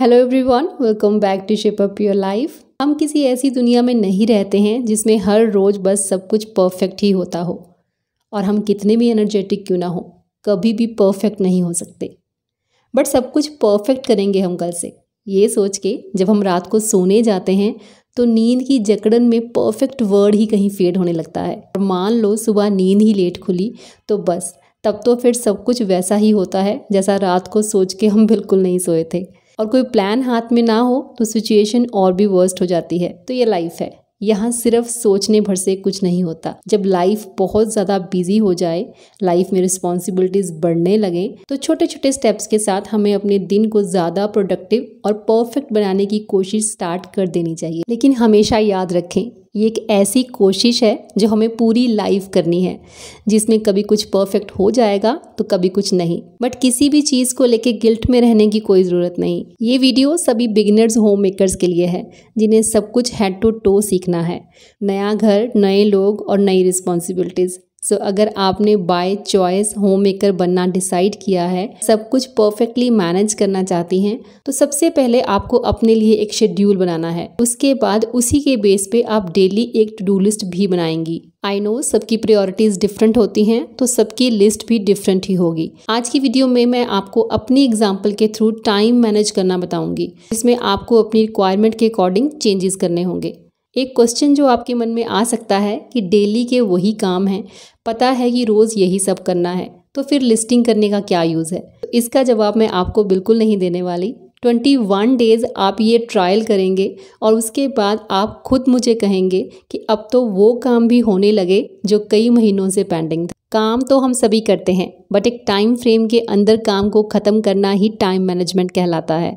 hello everyone welcome back to shape up your life हम किसी ऐसी दुनिया में नहीं रहते हैं जिसमें हर रोज़ बस सब कुछ परफेक्ट ही होता हो और हम कितने भी एनर्जेटिक क्यों ना हो कभी भी परफेक्ट नहीं हो सकते बट सब कुछ परफेक्ट करेंगे हम कल से ये सोच के जब हम रात को सोने जाते हैं तो नींद की जकड़न में परफेक्ट वर्ड ही कहीं फेड होने लगता है और मान लो सुबह नींद ही लेट खुली तो बस तब तो फिर सब कुछ वैसा ही होता है जैसा रात को सोच के हम बिल्कुल नहीं सोए थे और कोई प्लान हाथ में ना हो तो सिचुएशन और भी वर्स्ट हो जाती है तो ये लाइफ है यहाँ सिर्फ सोचने भर से कुछ नहीं होता जब लाइफ बहुत ज़्यादा बिजी हो जाए लाइफ में रिस्पॉन्सिबिलिटीज़ बढ़ने लगें तो छोटे छोटे स्टेप्स के साथ हमें अपने दिन को ज़्यादा प्रोडक्टिव और परफेक्ट बनाने की कोशिश स्टार्ट कर देनी चाहिए लेकिन हमेशा याद रखें ये एक ऐसी कोशिश है जो हमें पूरी लाइफ करनी है जिसमें कभी कुछ परफेक्ट हो जाएगा तो कभी कुछ नहीं बट किसी भी चीज़ को लेके गिल्ट में रहने की कोई ज़रूरत नहीं ये वीडियो सभी बिगिनर्स होम मेकर्स के लिए है जिन्हें सब कुछ हेड टू टो सीखना है नया घर नए लोग और नई रिस्पॉन्सिबिलिटीज़ सो so, अगर आपने बाय चॉइस होम मेकर बनना डिसाइड किया है सब कुछ परफेक्टली मैनेज करना चाहती हैं तो सबसे पहले आपको अपने लिए एक शेड्यूल बनाना है उसके बाद उसी के बेस पे आप डेली एक टू डू लिस्ट भी बनाएंगी आई नो सबकी प्रायोरिटीज़ डिफरेंट होती हैं तो सबकी लिस्ट भी डिफरेंट ही होगी आज की वीडियो में मैं आपको अपनी एग्जाम्पल के थ्रू टाइम मैनेज करना बताऊंगी जिसमें आपको अपनी रिक्वायरमेंट के अकॉर्डिंग चेंजेस करने होंगे एक क्वेश्चन जो आपके मन में आ सकता है कि डेली के वही काम हैं पता है कि रोज़ यही सब करना है तो फिर लिस्टिंग करने का क्या यूज़ है तो इसका जवाब मैं आपको बिल्कुल नहीं देने वाली ट्वेंटी वन डेज़ आप ये ट्रायल करेंगे और उसके बाद आप खुद मुझे कहेंगे कि अब तो वो काम भी होने लगे जो कई महीनों से पेंडिंग था काम तो हम सभी करते हैं बट एक टाइम फ्रेम के अंदर काम को ख़त्म करना ही टाइम मैनेजमेंट कहलाता है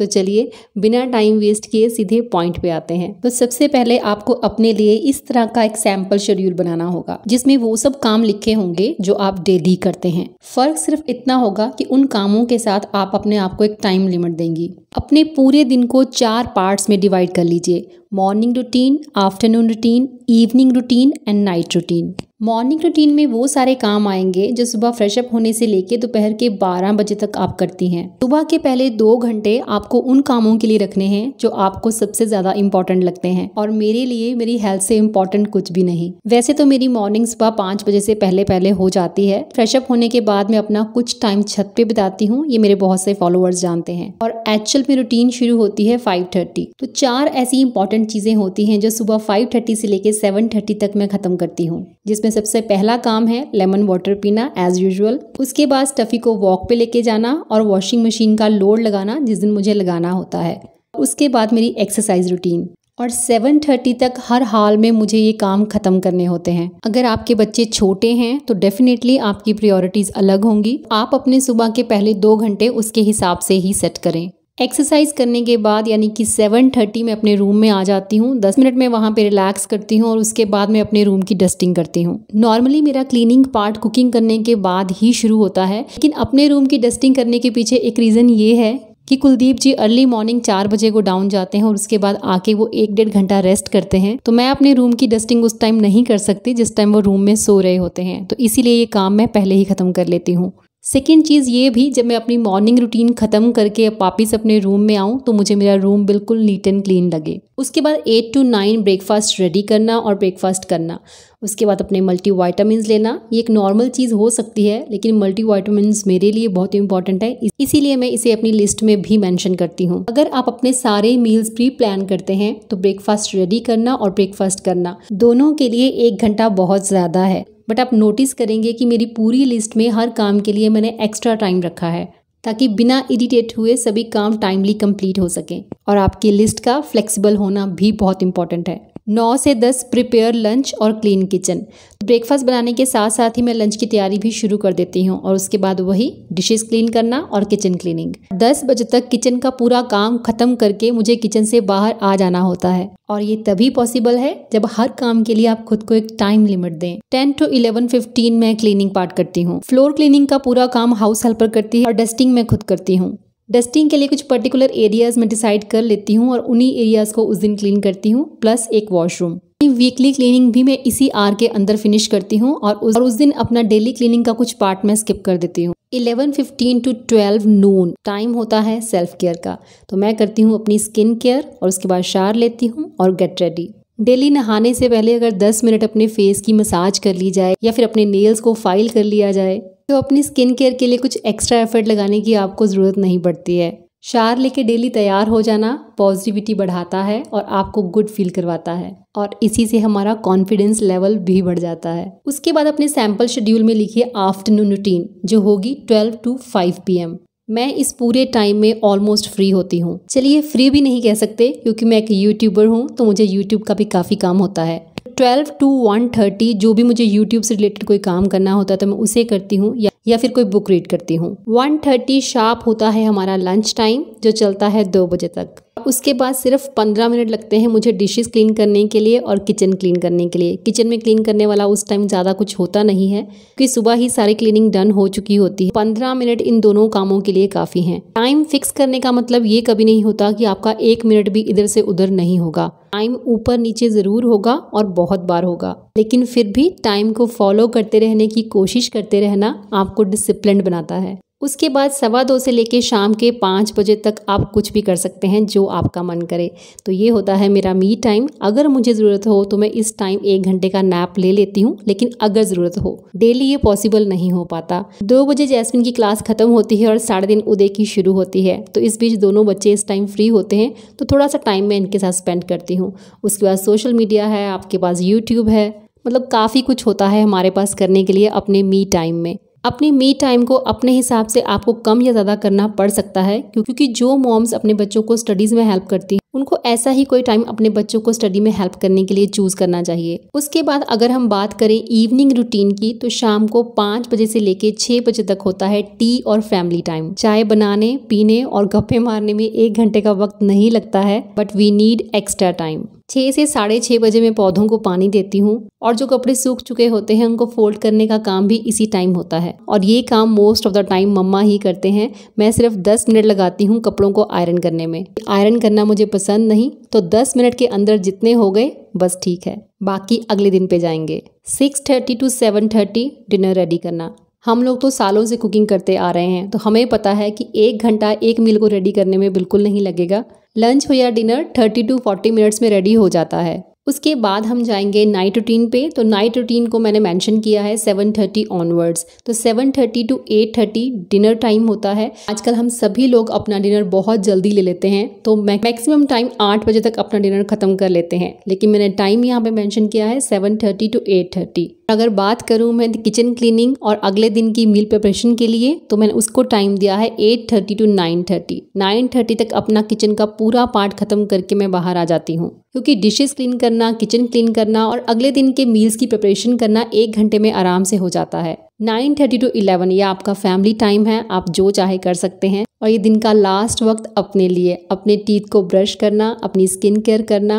तो चलिए बिना टाइम वेस्ट किए सीधे पॉइंट पे आते हैं तो सबसे पहले आपको अपने लिए इस तरह का एक सैंपल शेड्यूल बनाना होगा जिसमें वो सब काम लिखे होंगे जो आप डेली करते हैं फर्क सिर्फ इतना होगा कि उन कामों के साथ आप अपने आप को एक टाइम लिमिट देंगी अपने पूरे दिन को चार पार्ट्स में डिवाइड कर लीजिए morning routine afternoon routine evening routine and night routine morning routine में वो सारे काम आएंगे जो सुबह फ्रेशअप होने से लेके दोपहर के 12 बजे तक आप करती हैं सुबह के पहले दो घंटे आपको उन कामों के लिए रखने हैं जो आपको सबसे ज़्यादा इम्पोर्टेंट लगते हैं और मेरे लिए मेरी हेल्थ से इम्पोर्टेंट कुछ भी नहीं वैसे तो मेरी मॉर्निंग सुबह पाँच बजे से पहले पहले हो जाती है फ्रेशअप होने के बाद मैं अपना कुछ टाइम छत पे बिताती हूँ ये मेरे बहुत से फॉलोअर्स जानते हैं और एक्चुअल में रूटीन शुरू होती है फाइव तो चार ऐसी इंपॉर्टेंट चीज़ें होती हैं जो सुबह फाइव से लेकर सेवन तक मैं ख़त्म करती हूँ जिसमें जिसमें सबसे पहला काम है लेमन वाटर पीना एज यूजुअल उसके बाद स्टफ़ी को वॉक पे लेके जाना और वॉशिंग मशीन का लोड लगाना जिस दिन मुझे लगाना होता है उसके बाद मेरी एक्सरसाइज रूटीन और 7:30 तक हर हाल में मुझे ये काम ख़त्म करने होते हैं अगर आपके बच्चे छोटे हैं तो डेफिनेटली आपकी प्रायोरिटीज़ अलग होंगी आप अपने सुबह के पहले दो घंटे उसके हिसाब से ही सेट करें एक्सरसाइज करने के बाद यानी कि सेवन थर्टी में अपने रूम में आ जाती हूँ दस मिनट में वहाँ पे रिलैक्स करती हूँ और उसके बाद मैं अपने रूम की डस्टिंग करती हूँ नॉर्मली मेरा क्लीनिंग पार्ट कुकिंग करने के बाद ही शुरू होता है लेकिन अपने रूम की डस्टिंग करने के पीछे एक रीज़न ये है कि कुलदीप जी अर्ली मॉर्निंग चार बजे को डाउन जाते हैं और उसके बाद आके वो एक डेढ़ घंटा रेस्ट करते हैं तो मैं अपने रूम की डस्टिंग उस टाइम नहीं कर सकती जिस टाइम वो रूम में सो रहे होते हैं तो इसीलिए ये काम मैं पहले ही ख़त्म कर लेती हूँ सेकेंड चीज़ ये भी जब मैं अपनी मॉर्निंग रूटीन ख़त्म करके वापस अपने रूम में आऊँ तो मुझे मेरा रूम बिल्कुल नीट एंड क्लीन लगे उसके बाद eight to nine breakfast ready करना और ब्रेकफास्ट करना उसके बाद अपने मल्टी वाइटामस लेना ये एक नॉर्मल चीज़ हो सकती है लेकिन मल्टी वाइटामस मेरे लिए बहुत इंपॉर्टेंट है इसीलिए मैं इसे अपनी लिस्ट में भी मैंशन करती हूँ अगर आप अपने सारे मील्स प्री प्लान करते हैं तो ब्रेकफास्ट रेडी करना और ब्रेकफास्ट करना दोनों के लिए एक घंटा बहुत ज़्यादा है बट आप नोटिस करेंगे कि मेरी पूरी लिस्ट में हर काम के लिए मैंने एक्स्ट्रा टाइम रखा है ताकि बिना इरिटेट हुए सभी काम टाइमली कंप्लीट हो सकें और आपकी लिस्ट का फ्लेक्सिबल होना भी बहुत इंपॉर्टेंट है नौ से दस प्रिपेयर लंच और क्लीन किचन ब्रेकफास्ट बनाने के साथ साथ ही मैं लंच की तैयारी भी शुरू कर देती हूँ और उसके बाद वही डिशेस क्लीन करना और किचन क्लीनिंग दस बजे तक किचन का पूरा काम खत्म करके मुझे किचन से बाहर आ जाना होता है और ये तभी पॉसिबल है जब हर काम के लिए आप खुद को एक टाइम लिमिट दें टेन टू इलेवन फिफ्टीन में क्लीनिंग पार्ट करती हूँ फ्लोर क्लीनिंग का पूरा काम हाउस हेल्पर करती है और डस्टिंग मैं खुद करती हूँ डस्टिंग के लिए कुछ पर्टिकुलर एरियाज़ मैं डिसाइड कर लेती हूँ और उन्हीं एरियाज़ को उस दिन क्लीन करती हूँ प्लस एक वॉशरूम वीकली क्लीनिंग भी मैं इसी आर के अंदर फिनिश करती हूँ और उस, और उस दिन अपना डेली क्लीनिंग का कुछ पार्ट मैं स्किप कर देती हूँ 11:15 टू 12 नून टाइम होता है सेल्फ केयर का तो मैं करती हूँ अपनी स्किन केयर और उसके बाद शार लेती हूँ और गेट रेडी डेली नहाने से पहले अगर 10 मिनट अपने फेस की मसाज कर ली जाए या फिर अपने नेल्स को फाइल कर लिया जाए तो अपनी स्किन केयर के लिए कुछ एक्स्ट्रा एफर्ट लगाने की आपको ज़रूरत नहीं पड़ती है शार लेके डेली तैयार हो जाना पॉजिटिविटी बढ़ाता है और आपको गुड फील करवाता है और इसी से हमारा कॉन्फिडेंस लेवल भी बढ़ जाता है उसके बाद अपने सैम्पल शेड्यूल में लिखिए आफ्टरनून रूटीन जो होगी 12 टू 5 पीएम मैं इस पूरे टाइम में ऑलमोस्ट फ्री होती हूँ चलिए फ्री भी नहीं कह सकते क्योंकि मैं एक यूट्यूबर हूँ तो मुझे यूट्यूब का भी काफ़ी काम होता है 12 टू 1:30 जो भी मुझे यूट्यूब से रिलेटेड कोई काम करना होता है तो मैं उसे करती हूँ या, या फिर कोई बुक रीड करती हूँ 1:30 शार्प होता है हमारा लंच टाइम जो चलता है दो बजे तक उसके बाद सिर्फ पंद्रह मिनट लगते हैं मुझे डिशेस क्लीन करने के लिए और किचन क्लीन करने के लिए किचन में क्लीन करने वाला उस टाइम ज़्यादा कुछ होता नहीं है क्योंकि सुबह ही सारी क्लीनिंग डन हो चुकी होती है पंद्रह मिनट इन दोनों कामों के लिए काफ़ी हैं टाइम फिक्स करने का मतलब ये कभी नहीं होता कि आपका एक मिनट भी इधर से उधर नहीं होगा टाइम ऊपर नीचे ज़रूर होगा और बहुत बार होगा लेकिन फिर भी टाइम को फॉलो करते रहने की कोशिश करते रहना आपको डिसिप्लिन बनाता है उसके बाद सवा दो से लेकर शाम के पाँच बजे तक आप कुछ भी कर सकते हैं जो आपका मन करे तो ये होता है मेरा मी टाइम अगर मुझे ज़रूरत हो तो मैं इस टाइम एक घंटे का नैप ले लेती हूँ लेकिन अगर ज़रूरत हो डेली ये पॉसिबल नहीं हो पाता दो बजे जैस्मिन की क्लास ख़त्म होती है और साढ़े दिन उदय की शुरू होती है तो इस बीच दोनों बच्चे इस टाइम फ्री होते हैं तो थोड़ा सा टाइम मैं इनके साथ स्पेंड करती हूँ उसके बाद सोशल मीडिया है आपके पास यूट्यूब है मतलब काफ़ी कुछ होता है हमारे पास करने के लिए अपने मी टाइम में अपने मी टाइम को अपने हिसाब से आपको कम या ज़्यादा करना पड़ सकता है क्योंकि जो मॉम्स अपने बच्चों को स्टडीज़ में हेल्प करती हैं उनको ऐसा ही कोई टाइम अपने बच्चों को स्टडी में हेल्प करने के लिए चूज़ करना चाहिए उसके बाद अगर हम बात करें इवनिंग रूटीन की तो शाम को पाँच बजे से लेकर छः बजे तक होता है टी और फैमिली टाइम चाय बनाने पीने और गप्पे मारने में एक घंटे का वक्त नहीं लगता है but we need extra time छः से साढ़े छः बजे मैं पौधों को पानी देती हूँ और जो कपड़े सूख चुके होते हैं उनको फोल्ड करने का काम भी इसी टाइम होता है और ये काम मोस्ट ऑफ द टाइम मम्मा ही करते हैं मैं सिर्फ दस मिनट लगाती हूँ कपड़ों को आयरन करने में आयरन करना मुझे पसंद नहीं तो दस मिनट के अंदर जितने हो गए बस ठीक है बाकी अगले दिन पे जाएंगे six thirty to seven thirty dinner ready करना हम लोग तो सालों से कुकिंग करते आ रहे हैं तो हमें पता है कि एक घंटा एक मील को रेडी करने में बिल्कुल नहीं लगेगा लंच हो या डिनर 30 टू 40 मिनट्स में रेडी हो जाता है उसके बाद हम जाएंगे नाइट रूटीन पे तो नाइट रूटीन को मैंने मेंशन किया है 7:30 ऑनवर्ड्स तो 7:30 टू 8:30 डिनर टाइम होता है आजकल हम सभी लोग अपना डिनर बहुत जल्दी ले लेते हैं तो मैक्सिमम टाइम 8 बजे तक अपना डिनर ख़त्म कर लेते हैं लेकिन मैंने टाइम यहाँ पे मेंशन किया है 7:30 टू एट थर्टी अगर बात करूं मैं किचन क्लीनिंग और अगले दिन की मील प्रिपरेशन के लिए तो मैंने उसको टाइम दिया है eight thirty to nine thirty nine thirty तक अपना किचन का पूरा पार्ट खत्म करके मैं बाहर आ जाती हूँ क्योंकि डिशेस क्लीन करना किचन क्लीन करना और अगले दिन के मील्स की प्रिपरेशन करना एक घंटे में आराम से हो जाता है नाइन थर्टी टू इलेवन ये आपका फैमिली टाइम है आप जो चाहे कर सकते हैं और ये दिन का लास्ट वक्त अपने लिए अपने टीथ को ब्रश करना अपनी स्किन केयर करना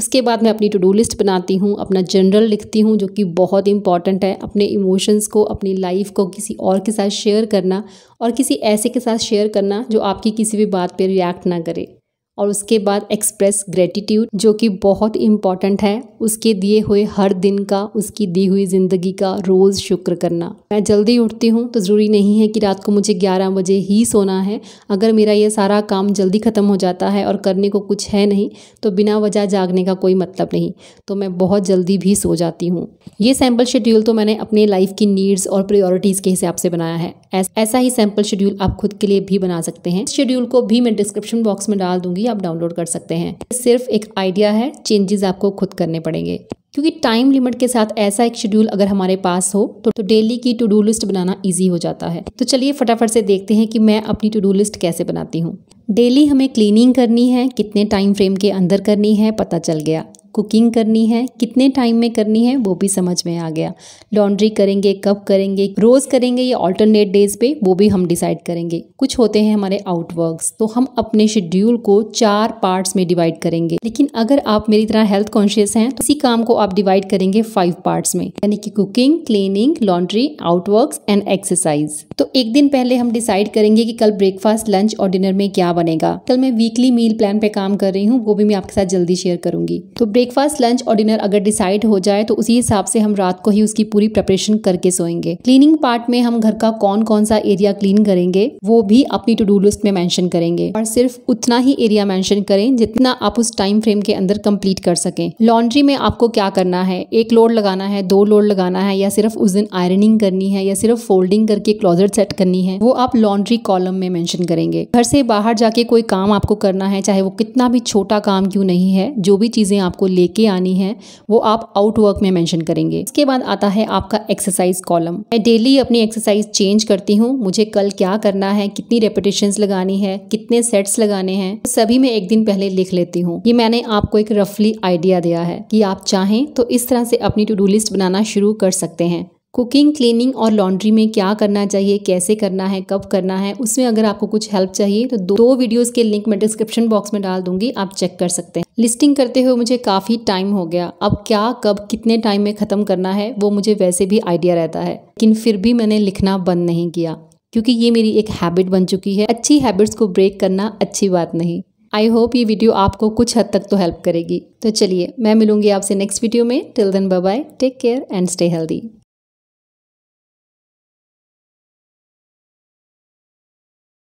उसके बाद मैं अपनी टू डू लिस्ट बनाती हूँ अपना जनरल लिखती हूँ जो कि बहुत इंपॉर्टेंट है अपने इमोशंस को अपनी लाइफ को किसी और के साथ शेयर करना और किसी ऐसे के साथ शेयर करना जो आपकी किसी भी बात पर रिएक्ट ना करे और उसके बाद एक्सप्रेस ग्रेटिट्यूड जो कि बहुत इम्पॉर्टेंट है उसके दिए हुए हर दिन का उसकी दी हुई ज़िंदगी का रोज़ शुक्र करना मैं जल्दी उठती हूँ तो ज़रूरी नहीं है कि रात को मुझे ग्यारह बजे ही सोना है अगर मेरा ये सारा काम जल्दी ख़त्म हो जाता है और करने को कुछ है नहीं तो बिना वजह जागने का कोई मतलब नहीं तो मैं बहुत जल्दी भी सो जाती हूँ ये सैम्पल शेड्यूल तो मैंने अपने लाइफ की नीड्स और प्रायोरिटीज़ के हिसाब से बनाया है ऐसा ही सैम्पल शेड्यूल आप खुद के लिए भी बना सकते हैं शेड्यूल को भी मैं डिस्क्रिप्शन बॉक्स में डाल दूंगी आप डाउनलोड कर सकते हैं सिर्फ एक आइडिया है चेंजेस आपको खुद करने पड़ेंगे क्योंकि टाइम लिमिट के साथ ऐसा एक शेड्यूल अगर हमारे पास हो तो, तो डेली की टू डू लिस्ट बनाना इजी हो जाता है तो चलिए फटाफट से देखते हैं कि मैं अपनी टू डू लिस्ट कैसे बनाती हूँ डेली हमें क्लीनिंग करनी है कितने टाइम फ्रेम के अंदर करनी है पता चल गया कुकिंग करनी है कितने टाइम में करनी है वो भी समझ में आ गया लॉन्ड्री करेंगे कब करेंगे रोज़ करेंगे या ऑल्टरनेट डेज पे वो भी हम डिसाइड करेंगे कुछ होते हैं हमारे आउटवर्क्स तो हम अपने शेड्यूल को चार पार्ट्स में डिवाइड करेंगे लेकिन अगर आप मेरी तरह हेल्थ कॉन्शियस हैं तो इसी काम को आप डिवाइड करेंगे फाइव पार्ट्स में यानी कि cooking cleaning laundry outwork and exercise तो एक दिन पहले हम डिसाइड करेंगे कि कल ब्रेकफास्ट लंच और डिनर में क्या बनेगा कल मैं वीकली मील प्लान पे काम कर रही हूँ वो भी मैं आपके साथ जल्दी शेयर करूंगी तो ब्रेकफास्ट लंच और डिनर अगर डिसाइड हो जाए तो उसी हिसाब से हम रात को ही उसकी पूरी प्रिपरेशन करके सोएंगे क्लीनिंग पार्ट में हम घर का कौन कौन सा एरिया क्लीन करेंगे वो भी अपनी टू डू लिस्ट में मैंशन करेंगे और सिर्फ उतना ही एरिया मैंशन करें जितना आप उस टाइम फ्रेम के अंदर कम्प्लीट कर सकें लॉन्ड्री में आपको क्या करना है एक लोड लगाना है दो लोड लगाना है या सिर्फ उस दिन आयरनिंग करनी है या सिर्फ फोल्डिंग करके क्लोजेट सेट करनी है वो आप लॉन्ड्री कॉलम में मैंशन करेंगे घर से बाहर जाके कोई काम आपको करना है चाहे वो कितना भी छोटा काम क्यों नहीं है जो भी चीजें आपको लेके आनी है वो आप आउटवर्क में मेंशन करेंगे इसके बाद आता है आपका एक्सरसाइज कॉलम मैं डेली अपनी एक्सरसाइज चेंज करती हूँ मुझे कल क्या करना है कितनी रेपिटेशन लगानी है कितने सेट्स लगाने हैं सभी मैं एक दिन पहले लिख लेती हूँ ये मैंने आपको एक रफली आइडिया दिया है कि आप चाहें तो इस तरह से अपनी टू डू लिस्ट बनाना शुरू कर सकते हैं कुकिंग क्लीनिंग और लॉन्ड्री में क्या करना चाहिए कैसे करना है कब करना है उसमें अगर आपको कुछ हेल्प चाहिए तो दो वीडियोस के लिंक मैं डिस्क्रिप्शन बॉक्स में डाल दूंगी आप चेक कर सकते हैं लिस्टिंग करते हुए मुझे काफ़ी टाइम हो गया अब क्या कब कितने टाइम में ख़त्म करना है वो मुझे वैसे भी आइडिया रहता है लेकिन फिर भी मैंने लिखना बंद नहीं किया क्योंकि ये मेरी एक हैबिट बन चुकी है अच्छी हैबिट्स को ब्रेक करना अच्छी बात नहीं आई होप ये वीडियो आपको कुछ हद तक तो हेल्प करेगी तो चलिए मैं मिलूंगी आपसे नेक्स्ट वीडियो में till then bye take care and stay healthy